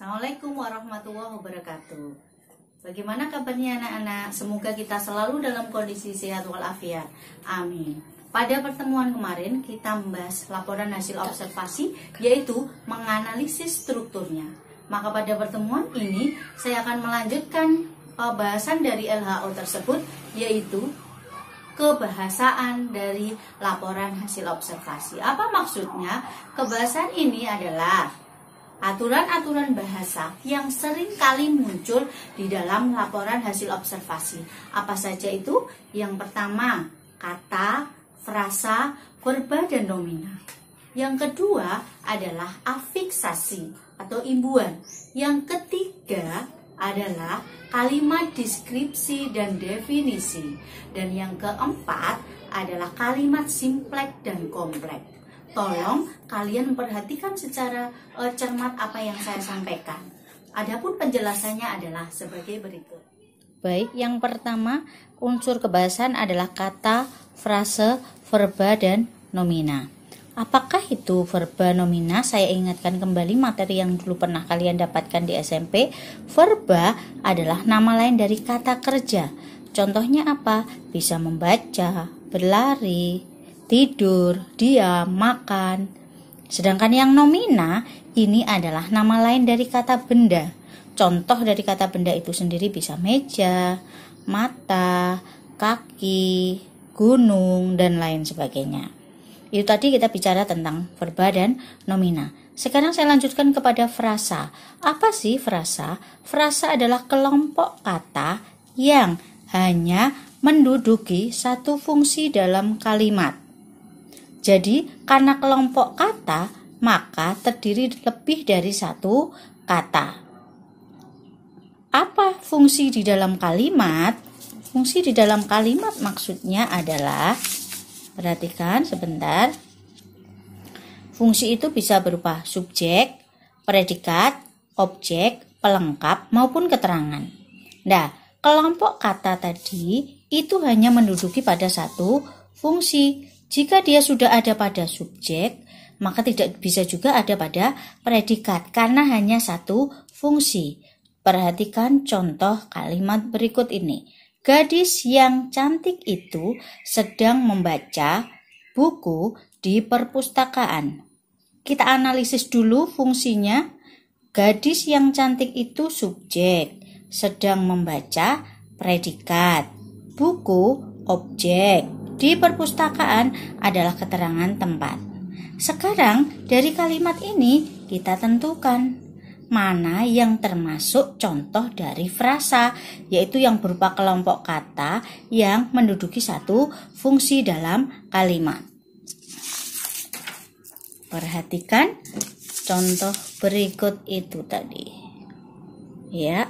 Assalamualaikum warahmatullahi wabarakatuh. Bagaimana kabarnya anak-anak? Semoga kita selalu dalam kondisi sehat walafiat. Amin. Pada pertemuan kemarin kita membahas laporan hasil observasi yaitu menganalisis strukturnya. Maka pada pertemuan ini saya akan melanjutkan pembahasan eh, dari LHO tersebut yaitu kebahasaan dari laporan hasil observasi. Apa maksudnya? Kebahasaan ini adalah aturan-aturan bahasa yang sering kali muncul di dalam laporan hasil observasi. Apa saja itu? Yang pertama, kata, frasa, verba, dan nomina. Yang kedua adalah afiksasi atau imbuan. Yang ketiga adalah kalimat deskripsi dan definisi. Dan yang keempat adalah kalimat simplek dan kompleks. Tolong kalian memperhatikan secara uh, cermat apa yang saya sampaikan. Adapun penjelasannya adalah sebagai berikut. Baik, yang pertama unsur kebahasan adalah kata, frase, verba dan nomina. Apakah itu verba nomina? Saya ingatkan kembali materi yang dulu pernah kalian dapatkan di SMP. Verba adalah nama lain dari kata kerja. Contohnya apa? Bisa membaca, berlari, tidur, diam, makan. Sedangkan yang nomina ini adalah nama lain dari kata benda. Contoh dari kata benda itu sendiri bisa meja, mata, kaki, gunung, dan lain sebagainya. Itu tadi kita bicara tentang verba dan nomina. Sekarang saya lanjutkan kepada frasa. Apa sih frasa? Frasa adalah kelompok kata yang hanya menduduki satu fungsi dalam kalimat. Jadi, karena kelompok kata, maka terdiri lebih dari satu kata. Apa fungsi di dalam kalimat? Fungsi di dalam kalimat maksudnya adalah perhatikan sebentar. Fungsi itu bisa berupa subjek, predikat, objek, pelengkap maupun keterangan. Nah, kelompok kata tadi itu hanya menduduki pada satu fungsi jika dia sudah ada pada subjek, maka tidak bisa juga ada pada predikat karena hanya satu fungsi. Perhatikan contoh kalimat berikut ini. Gadis yang cantik itu sedang membaca buku di perpustakaan. Kita analisis dulu fungsinya. Gadis yang cantik itu subjek, sedang membaca predikat, buku objek di perpustakaan adalah keterangan tempat. Sekarang, dari kalimat ini kita tentukan mana yang termasuk contoh dari frasa, yaitu yang berupa kelompok kata yang menduduki satu fungsi dalam kalimat. Perhatikan contoh berikut itu tadi. Ya,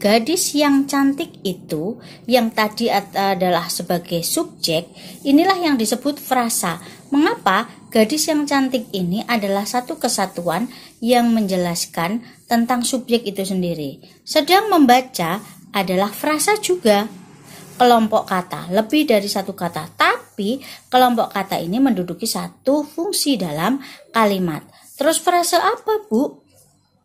Gadis yang cantik itu, yang tadi adalah sebagai subjek, inilah yang disebut frasa. Mengapa gadis yang cantik ini adalah satu kesatuan yang menjelaskan tentang subjek itu sendiri. Sedang membaca adalah frasa juga. Kelompok kata lebih dari satu kata, tapi kelompok kata ini menduduki satu fungsi dalam kalimat. Terus frasa apa, Bu?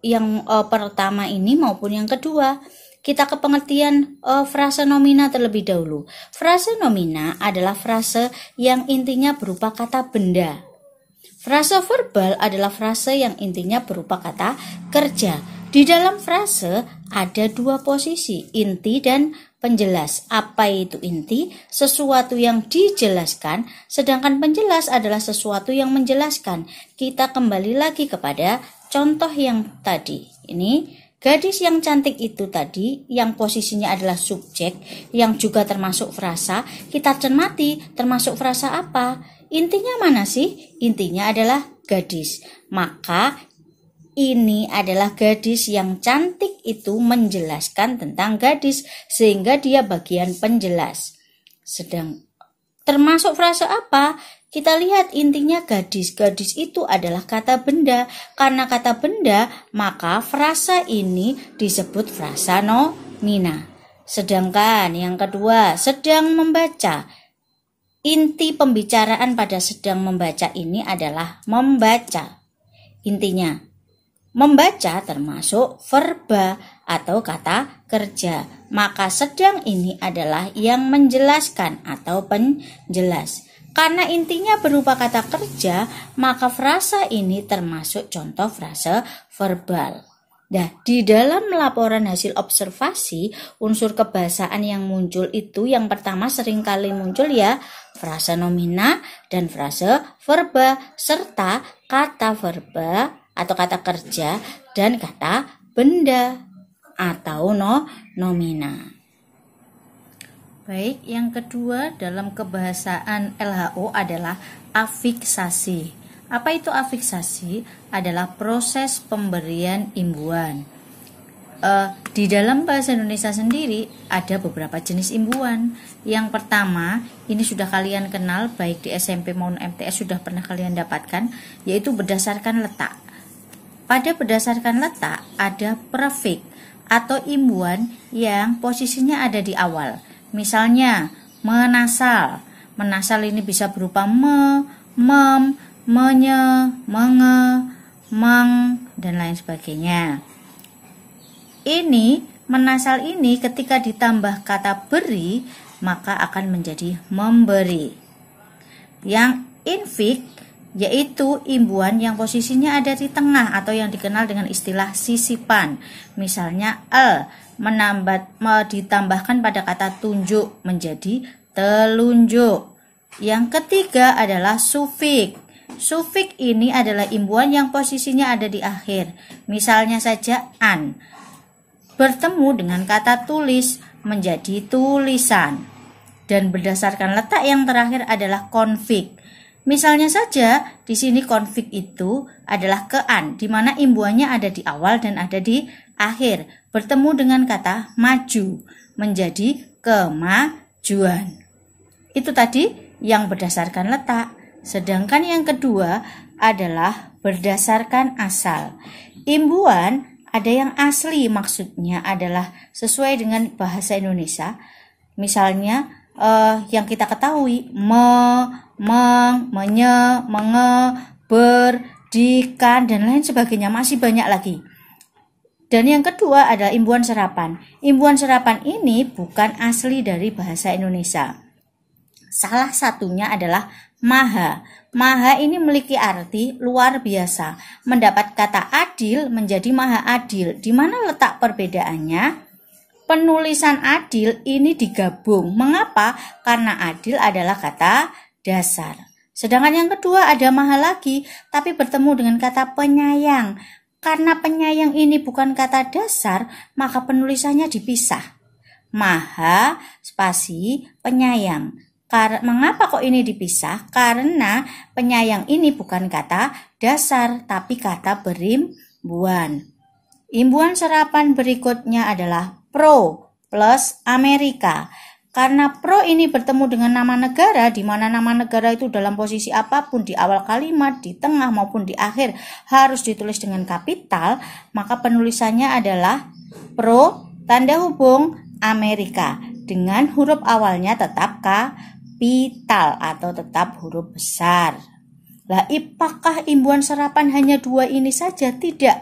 yang eh, pertama ini maupun yang kedua. Kita ke pengertian uh, frase nomina terlebih dahulu. Frase nomina adalah frase yang intinya berupa kata benda. Frase verbal adalah frase yang intinya berupa kata kerja. Di dalam frase ada dua posisi, inti dan penjelas. Apa itu inti? Sesuatu yang dijelaskan, sedangkan penjelas adalah sesuatu yang menjelaskan. Kita kembali lagi kepada contoh yang tadi. Ini Gadis yang cantik itu tadi, yang posisinya adalah subjek, yang juga termasuk frasa, kita cermati termasuk frasa apa. Intinya mana sih? Intinya adalah gadis. Maka ini adalah gadis yang cantik itu menjelaskan tentang gadis sehingga dia bagian penjelas. Sedang termasuk frasa apa? Kita lihat intinya gadis. Gadis itu adalah kata benda. Karena kata benda, maka frasa ini disebut frasa nomina. Sedangkan yang kedua, sedang membaca. Inti pembicaraan pada sedang membaca ini adalah membaca. Intinya, membaca termasuk verba atau kata kerja. Maka sedang ini adalah yang menjelaskan atau penjelas. Karena intinya berupa kata kerja, maka frasa ini termasuk contoh frasa verbal. Nah, di dalam laporan hasil observasi, unsur kebahasaan yang muncul itu yang pertama seringkali muncul ya frasa nomina dan frasa verba serta kata verba atau kata kerja dan kata benda atau no nomina. Baik, yang kedua dalam kebahasaan LHO adalah afiksasi. Apa itu afiksasi? Adalah proses pemberian imbuan. E, di dalam bahasa Indonesia sendiri ada beberapa jenis imbuan. Yang pertama, ini sudah kalian kenal baik di SMP maupun MTS sudah pernah kalian dapatkan, yaitu berdasarkan letak. Pada berdasarkan letak ada prefik atau imbuan yang posisinya ada di awal Misalnya, menasal. Menasal ini bisa berupa me, mem, menye, menge, meng, dan lain sebagainya. Ini, menasal ini ketika ditambah kata beri, maka akan menjadi memberi. Yang infik yaitu imbuhan yang posisinya ada di tengah atau yang dikenal dengan istilah sisipan. Misalnya el menambat, ditambahkan pada kata tunjuk menjadi telunjuk. Yang ketiga adalah sufik. Sufik ini adalah imbuhan yang posisinya ada di akhir. Misalnya saja an. Bertemu dengan kata tulis menjadi tulisan. Dan berdasarkan letak yang terakhir adalah konfik. Misalnya saja, di sini konfik itu adalah kean, di mana imbuannya ada di awal dan ada di akhir bertemu dengan kata maju menjadi kemajuan. Itu tadi yang berdasarkan letak. Sedangkan yang kedua adalah berdasarkan asal. Imbuan ada yang asli maksudnya adalah sesuai dengan bahasa Indonesia. Misalnya eh, yang kita ketahui me, meng, menye, menge, ber, kan, dan lain sebagainya masih banyak lagi. Dan yang kedua adalah imbuan serapan. Imbuan serapan ini bukan asli dari bahasa Indonesia. Salah satunya adalah maha. Maha ini memiliki arti luar biasa. Mendapat kata adil menjadi maha adil. Di mana letak perbedaannya? Penulisan adil ini digabung. Mengapa? Karena adil adalah kata dasar. Sedangkan yang kedua ada maha lagi, tapi bertemu dengan kata penyayang. Karena penyayang ini bukan kata dasar, maka penulisannya dipisah. Maha spasi penyayang. Kar mengapa kok ini dipisah? Karena penyayang ini bukan kata dasar, tapi kata berimbuan. Imbuan serapan berikutnya adalah pro plus Amerika. Karena pro ini bertemu dengan nama negara, di mana nama negara itu dalam posisi apapun di awal kalimat, di tengah maupun di akhir harus ditulis dengan kapital, maka penulisannya adalah pro tanda hubung Amerika dengan huruf awalnya tetap kapital atau tetap huruf besar. Lah, apakah imbuhan serapan hanya dua ini saja? Tidak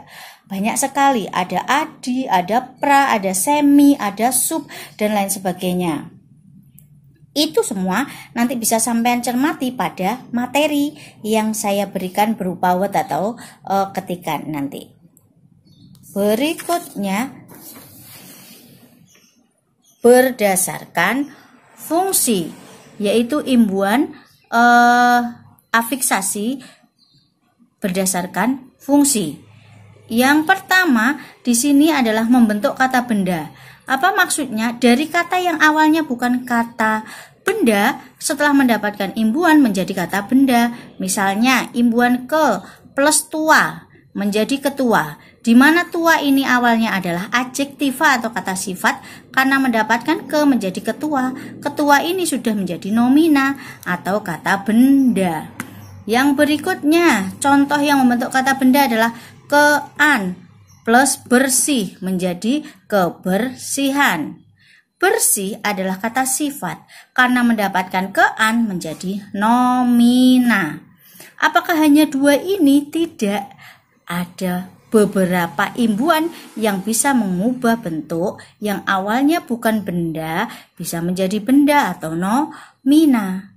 banyak sekali ada adi, ada pra, ada semi, ada sub dan lain sebagainya. Itu semua nanti bisa sampai cermati pada materi yang saya berikan berupa word atau uh, ketikan nanti. Berikutnya berdasarkan fungsi yaitu imbuan uh, afiksasi berdasarkan fungsi. Yang pertama di sini adalah membentuk kata benda. Apa maksudnya? Dari kata yang awalnya bukan kata benda, setelah mendapatkan imbuhan menjadi kata benda. Misalnya, imbuhan ke plus tua menjadi ketua. Di mana tua ini awalnya adalah adjektiva atau kata sifat karena mendapatkan ke menjadi ketua. Ketua ini sudah menjadi nomina atau kata benda. Yang berikutnya, contoh yang membentuk kata benda adalah kean plus bersih menjadi kebersihan. Bersih adalah kata sifat karena mendapatkan kean menjadi nomina. Apakah hanya dua ini? Tidak. Ada beberapa imbuan yang bisa mengubah bentuk yang awalnya bukan benda bisa menjadi benda atau nomina.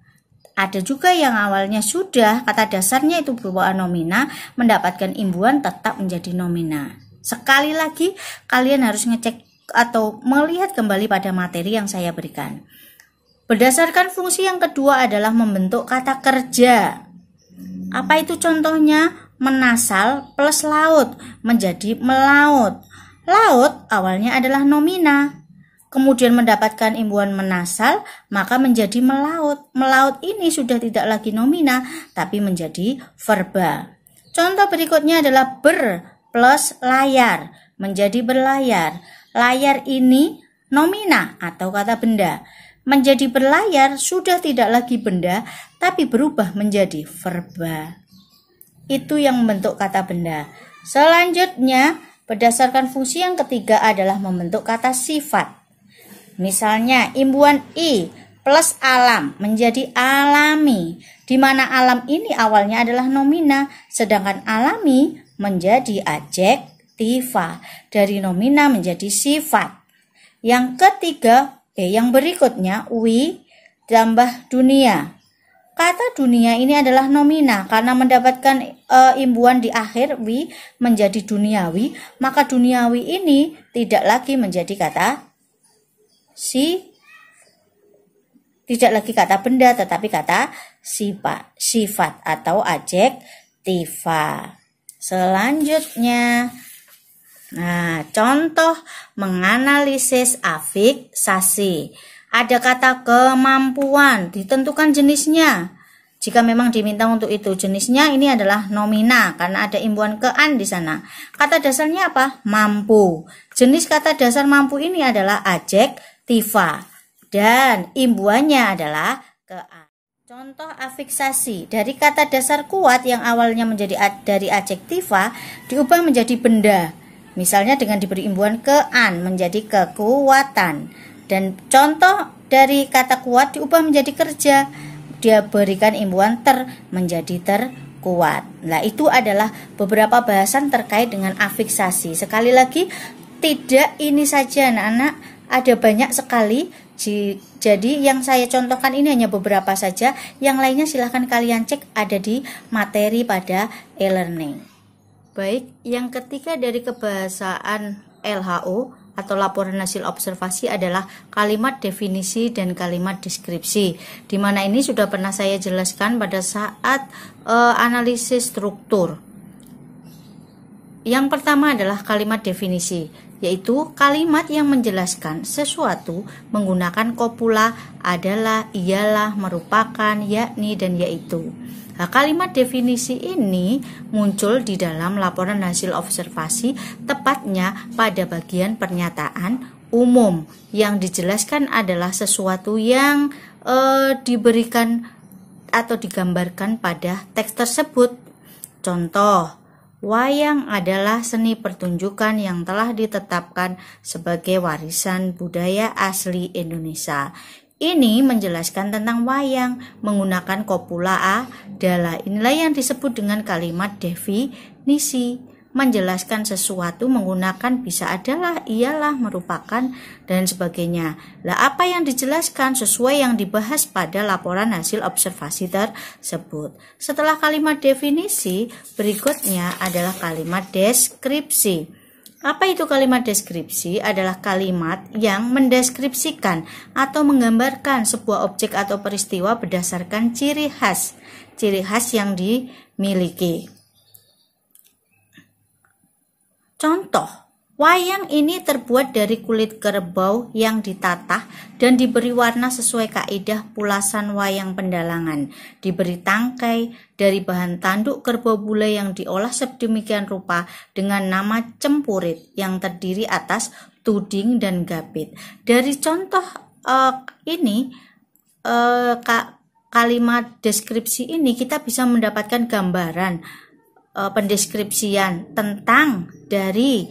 Ada juga yang awalnya sudah kata dasarnya itu berupa nomina mendapatkan imbuan tetap menjadi nomina. Sekali lagi, kalian harus ngecek atau melihat kembali pada materi yang saya berikan. Berdasarkan fungsi yang kedua adalah membentuk kata kerja. Apa itu contohnya? Menasal plus laut menjadi melaut. Laut awalnya adalah nomina, kemudian mendapatkan imbuhan menasal, maka menjadi melaut. Melaut ini sudah tidak lagi nomina, tapi menjadi verba. Contoh berikutnya adalah ber plus layar menjadi berlayar. Layar ini nomina atau kata benda. Menjadi berlayar sudah tidak lagi benda, tapi berubah menjadi verba. Itu yang membentuk kata benda. Selanjutnya, berdasarkan fungsi yang ketiga adalah membentuk kata sifat. Misalnya, imbuhan I plus alam menjadi alami, di mana alam ini awalnya adalah nomina, sedangkan alami menjadi adjektiva, dari nomina menjadi sifat. Yang ketiga, eh, yang berikutnya, we tambah dunia. Kata dunia ini adalah nomina karena mendapatkan e, imbuan di akhir wi menjadi duniawi, maka duniawi ini tidak lagi menjadi kata si tidak lagi kata benda tetapi kata sifat, sifat atau adjektiva. Selanjutnya, nah, contoh menganalisis afiksasi. Ada kata kemampuan, ditentukan jenisnya. Jika memang diminta untuk itu, jenisnya ini adalah nomina karena ada imbuhan kean di sana. Kata dasarnya apa? Mampu. Jenis kata dasar mampu ini adalah ajek tifa. dan imbuannya adalah kean. Contoh afiksasi dari kata dasar kuat yang awalnya menjadi dari adjektiva diubah menjadi benda. Misalnya dengan diberi imbuhan kean menjadi kekuatan. Dan contoh dari kata kuat diubah menjadi kerja. Dia berikan imbuhan ter menjadi terkuat. Nah, itu adalah beberapa bahasan terkait dengan afiksasi. Sekali lagi, tidak ini saja anak-anak, ada banyak sekali jadi yang saya contohkan ini hanya beberapa saja, yang lainnya silahkan kalian cek ada di materi pada e-learning. Baik, yang ketiga dari kebahasaan LHO atau laporan hasil observasi adalah kalimat definisi dan kalimat deskripsi. Di mana ini sudah pernah saya jelaskan pada saat e, analisis struktur. Yang pertama adalah kalimat definisi yaitu kalimat yang menjelaskan sesuatu menggunakan kopula adalah, ialah, merupakan, yakni, dan yaitu. Nah, kalimat definisi ini muncul di dalam laporan hasil observasi, tepatnya pada bagian pernyataan umum yang dijelaskan adalah sesuatu yang eh, diberikan atau digambarkan pada teks tersebut. Contoh, Wayang adalah seni pertunjukan yang telah ditetapkan sebagai warisan budaya asli Indonesia. Ini menjelaskan tentang wayang menggunakan kopula A. Adalah inilah yang disebut dengan kalimat definisi menjelaskan sesuatu menggunakan bisa adalah, ialah, merupakan, dan sebagainya. Lah apa yang dijelaskan sesuai yang dibahas pada laporan hasil observasi tersebut. Setelah kalimat definisi, berikutnya adalah kalimat deskripsi. Apa itu kalimat deskripsi? Adalah kalimat yang mendeskripsikan atau menggambarkan sebuah objek atau peristiwa berdasarkan ciri khas, ciri khas yang dimiliki. Contoh, wayang ini terbuat dari kulit kerbau yang ditatah dan diberi warna sesuai kaidah pulasan wayang pendalangan, diberi tangkai dari bahan tanduk kerbau bule yang diolah sedemikian rupa dengan nama cempurit yang terdiri atas tuding dan gapit. Dari contoh uh, ini uh, kalimat deskripsi ini kita bisa mendapatkan gambaran uh, pendeskripsian tentang dari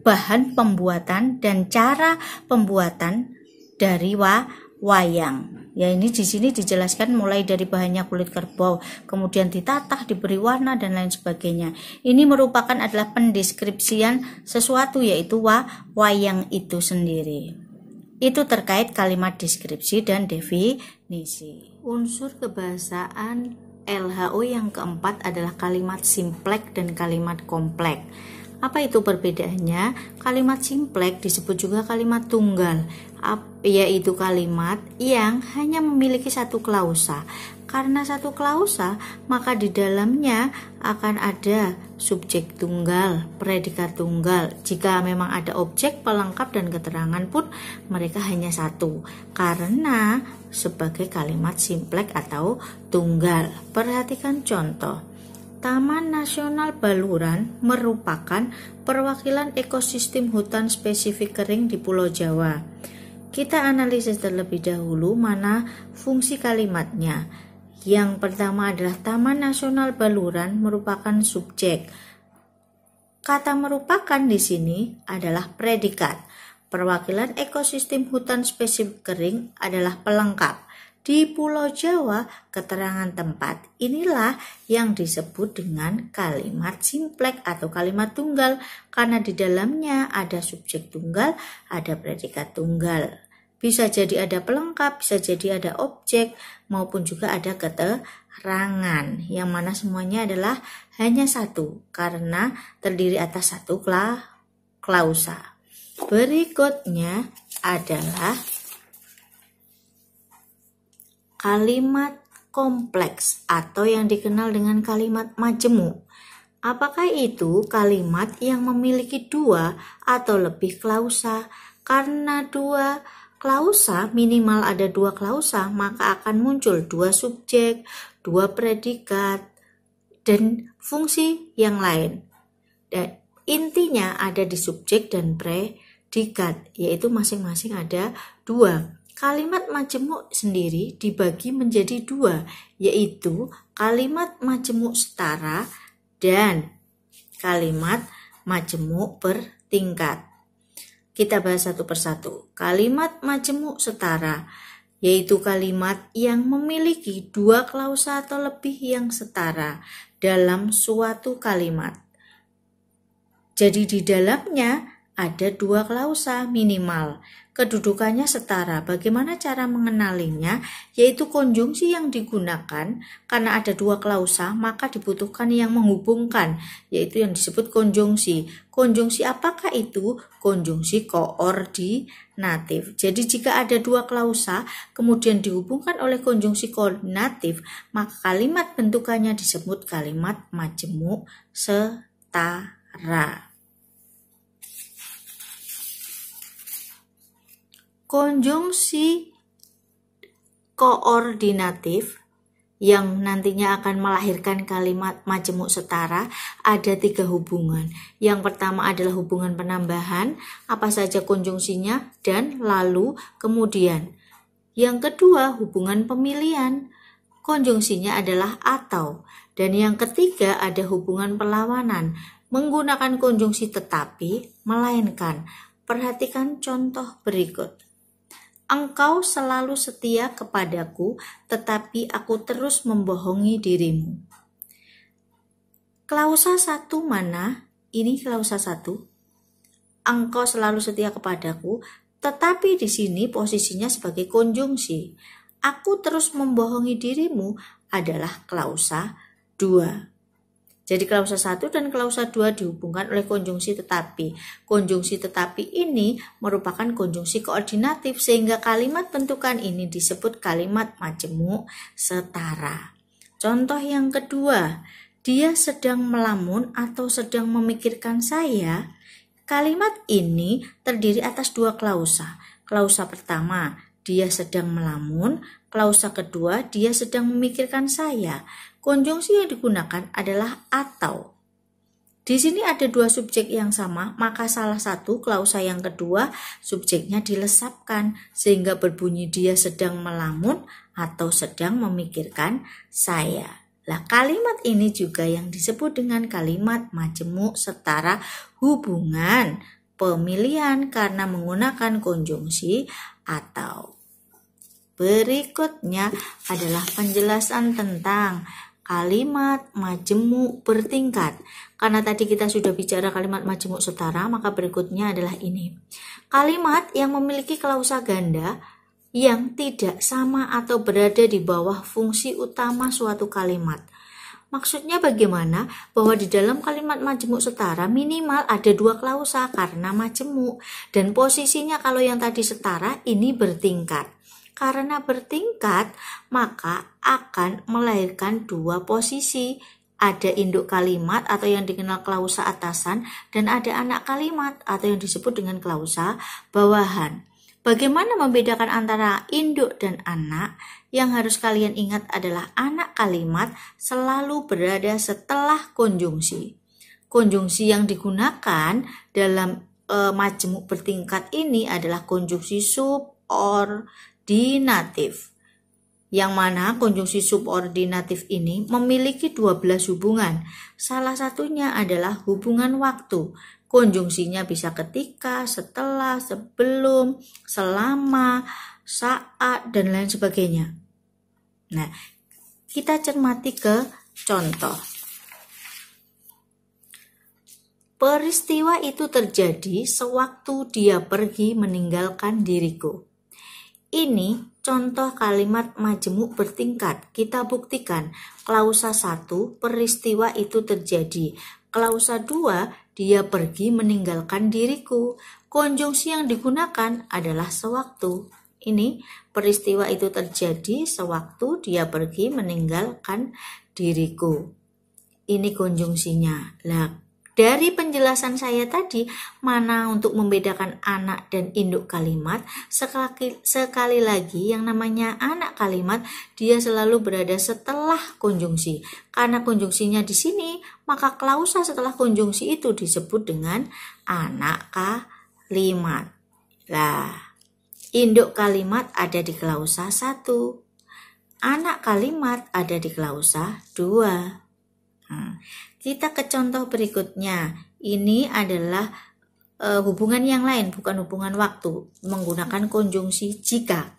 bahan pembuatan dan cara pembuatan dari wa wayang. Ya ini di sini dijelaskan mulai dari bahannya kulit kerbau, kemudian ditatah diberi warna dan lain sebagainya. Ini merupakan adalah pendeskripsian sesuatu yaitu wa wayang itu sendiri. Itu terkait kalimat deskripsi dan definisi. Unsur kebahasaan LHO yang keempat adalah kalimat simplek dan kalimat komplek. Apa itu perbedaannya? Kalimat simplek disebut juga kalimat tunggal, yaitu kalimat yang hanya memiliki satu klausa. Karena satu klausa, maka di dalamnya akan ada subjek tunggal, predikat tunggal. Jika memang ada objek, pelengkap dan keterangan pun mereka hanya satu. Karena sebagai kalimat simplek atau tunggal. Perhatikan contoh. Taman Nasional Baluran merupakan perwakilan ekosistem hutan spesifik kering di Pulau Jawa. Kita analisis terlebih dahulu mana fungsi kalimatnya. Yang pertama adalah Taman Nasional Baluran merupakan subjek. Kata merupakan di sini adalah predikat. Perwakilan ekosistem hutan spesifik kering adalah pelengkap. Di Pulau Jawa, keterangan tempat inilah yang disebut dengan kalimat simplek atau kalimat tunggal karena di dalamnya ada subjek tunggal, ada predikat tunggal. Bisa jadi ada pelengkap, bisa jadi ada objek, maupun juga ada keterangan. Yang mana semuanya adalah hanya satu, karena terdiri atas satu kla klausa. Berikutnya adalah kalimat kompleks atau yang dikenal dengan kalimat majemuk. Apakah itu kalimat yang memiliki dua atau lebih klausa? Karena dua klausa minimal ada dua klausa maka akan muncul dua subjek, dua predikat, dan fungsi yang lain. Dan intinya ada di subjek dan predikat, yaitu masing-masing ada dua. Kalimat majemuk sendiri dibagi menjadi dua, yaitu kalimat majemuk setara dan kalimat majemuk bertingkat. Kita bahas satu persatu. Kalimat majemuk setara yaitu kalimat yang memiliki dua klausa atau lebih yang setara dalam suatu kalimat. Jadi di dalamnya ada dua klausa minimal kedudukannya setara. Bagaimana cara mengenalinya? Yaitu konjungsi yang digunakan karena ada dua klausa, maka dibutuhkan yang menghubungkan, yaitu yang disebut konjungsi. Konjungsi apakah itu? Konjungsi koordinatif. Jadi jika ada dua klausa kemudian dihubungkan oleh konjungsi koordinatif, maka kalimat bentukannya disebut kalimat majemuk setara. konjungsi koordinatif yang nantinya akan melahirkan kalimat majemuk setara ada tiga hubungan. Yang pertama adalah hubungan penambahan, apa saja konjungsinya, dan lalu kemudian. Yang kedua hubungan pemilihan, konjungsinya adalah atau. Dan yang ketiga ada hubungan perlawanan, menggunakan konjungsi tetapi, melainkan. Perhatikan contoh berikut. Engkau selalu setia kepadaku, tetapi aku terus membohongi dirimu. Klausa satu mana? Ini klausa satu. Engkau selalu setia kepadaku, tetapi di sini posisinya sebagai konjungsi. Aku terus membohongi dirimu adalah klausa dua. Jadi klausa 1 dan klausa 2 dihubungkan oleh konjungsi tetapi. Konjungsi tetapi ini merupakan konjungsi koordinatif sehingga kalimat bentukan ini disebut kalimat majemuk setara. Contoh yang kedua, dia sedang melamun atau sedang memikirkan saya. Kalimat ini terdiri atas dua klausa. Klausa pertama, dia sedang melamun. Klausa kedua, dia sedang memikirkan saya. Konjungsi yang digunakan adalah atau. Di sini ada dua subjek yang sama, maka salah satu klausa yang kedua subjeknya dilesapkan sehingga berbunyi dia sedang melamun atau sedang memikirkan saya. Lah kalimat ini juga yang disebut dengan kalimat majemuk setara hubungan pemilihan karena menggunakan konjungsi atau. Berikutnya adalah penjelasan tentang kalimat majemuk bertingkat. Karena tadi kita sudah bicara kalimat majemuk setara, maka berikutnya adalah ini. Kalimat yang memiliki klausa ganda yang tidak sama atau berada di bawah fungsi utama suatu kalimat. Maksudnya bagaimana? Bahwa di dalam kalimat majemuk setara minimal ada dua klausa karena majemuk dan posisinya kalau yang tadi setara ini bertingkat karena bertingkat, maka akan melahirkan dua posisi. Ada induk kalimat atau yang dikenal klausa atasan dan ada anak kalimat atau yang disebut dengan klausa bawahan. Bagaimana membedakan antara induk dan anak? Yang harus kalian ingat adalah anak kalimat selalu berada setelah konjungsi. Konjungsi yang digunakan dalam e, majemuk bertingkat ini adalah konjungsi sub, or, subordinatif, yang mana konjungsi subordinatif ini memiliki 12 hubungan. Salah satunya adalah hubungan waktu. Konjungsinya bisa ketika, setelah, sebelum, selama, saat, dan lain sebagainya. Nah, kita cermati ke contoh. Peristiwa itu terjadi sewaktu dia pergi meninggalkan diriku. Ini contoh kalimat majemuk bertingkat. Kita buktikan klausa 1 peristiwa itu terjadi. Klausa 2 dia pergi meninggalkan diriku. Konjungsi yang digunakan adalah sewaktu. Ini peristiwa itu terjadi sewaktu dia pergi meninggalkan diriku. Ini konjungsinya. Lah, dari penjelasan saya tadi, mana untuk membedakan anak dan induk kalimat, sekali, sekali lagi yang namanya anak kalimat, dia selalu berada setelah konjungsi. Karena konjungsinya di sini, maka klausa setelah konjungsi itu disebut dengan anak kalimat. Lah, induk kalimat ada di klausa satu, Anak kalimat ada di klausa dua. Hmm. Kita ke contoh berikutnya. Ini adalah e, hubungan yang lain, bukan hubungan waktu, menggunakan konjungsi jika.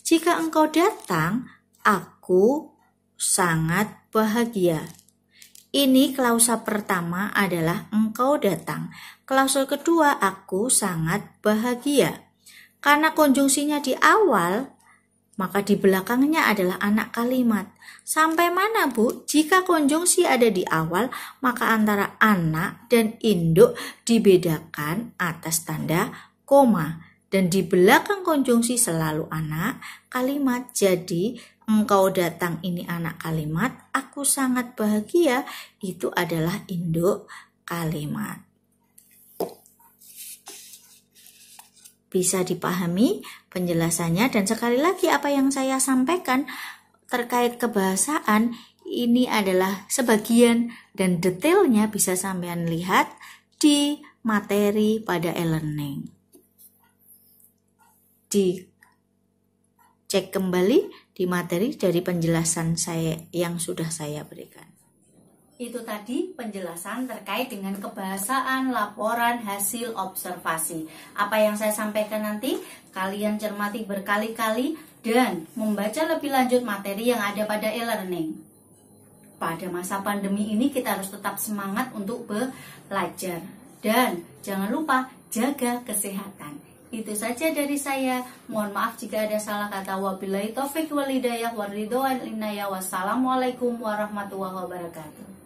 Jika engkau datang, aku sangat bahagia. Ini klausa pertama adalah engkau datang. Klausul kedua, aku sangat bahagia. Karena konjungsinya di awal, maka di belakangnya adalah anak kalimat. Sampai mana Bu? Jika konjungsi ada di awal, maka antara anak dan induk dibedakan atas tanda koma. Dan di belakang konjungsi selalu anak kalimat. Jadi engkau datang ini anak kalimat, aku sangat bahagia itu adalah induk kalimat. Bisa dipahami penjelasannya dan sekali lagi apa yang saya sampaikan terkait kebahasaan ini adalah sebagian dan detailnya bisa sampean lihat di materi pada e-learning. Di cek kembali di materi dari penjelasan saya yang sudah saya berikan. Itu tadi penjelasan terkait dengan kebahasaan laporan hasil observasi. Apa yang saya sampaikan nanti, kalian cermati berkali-kali dan membaca lebih lanjut materi yang ada pada e-learning. Pada masa pandemi ini kita harus tetap semangat untuk belajar. Dan jangan lupa jaga kesehatan. Itu saja dari saya. Mohon maaf jika ada salah kata. Wabillahi taufik walidayah waridhoan linaya. Wassalamualaikum warahmatullahi wabarakatuh.